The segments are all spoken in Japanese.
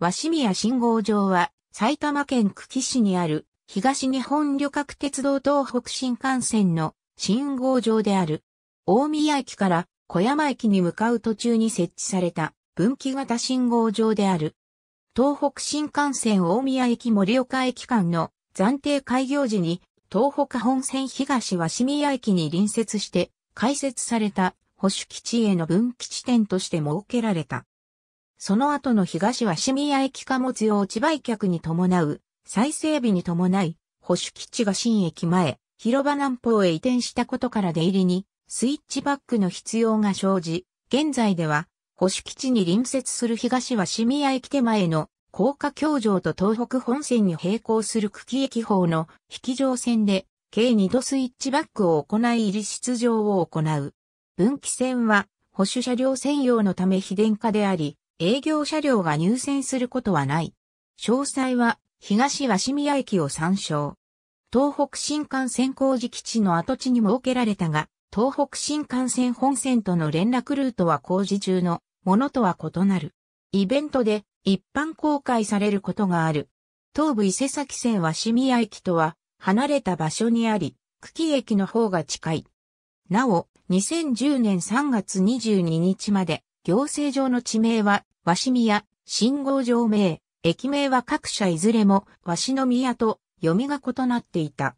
鷲宮信号場は埼玉県久喜市にある東日本旅客鉄道東北新幹線の信号場である。大宮駅から小山駅に向かう途中に設置された分岐型信号場である。東北新幹線大宮駅盛岡駅間の暫定開業時に東北本線東鷲宮駅に隣接して開設された保守基地への分岐地点として設けられた。その後の東はシミヤ駅貨物用地売却に伴う、再整備に伴い、保守基地が新駅前、広場南方へ移転したことから出入りに、スイッチバックの必要が生じ、現在では、保守基地に隣接する東はシミヤ駅手前の高架橋上と東北本線に並行する久喜駅方の引き上線で、計2度スイッチバックを行い入り出場を行う。分岐線は、保守車両専用のため非電化であり、営業車両が入線することはない。詳細は東鷲宮駅を参照。東北新幹線工事基地の跡地に設けられたが、東北新幹線本線との連絡ルートは工事中のものとは異なる。イベントで一般公開されることがある。東武伊勢崎線は清宮駅とは離れた場所にあり、久喜駅の方が近い。なお、2010年3月22日まで行政上の地名は鷲宮、信号場名、駅名は各社いずれも、鷲宮と読みが異なっていた。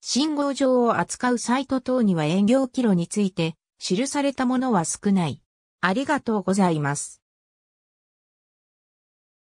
信号場を扱うサイト等には営業記録について、記されたものは少ない。ありがとうございます。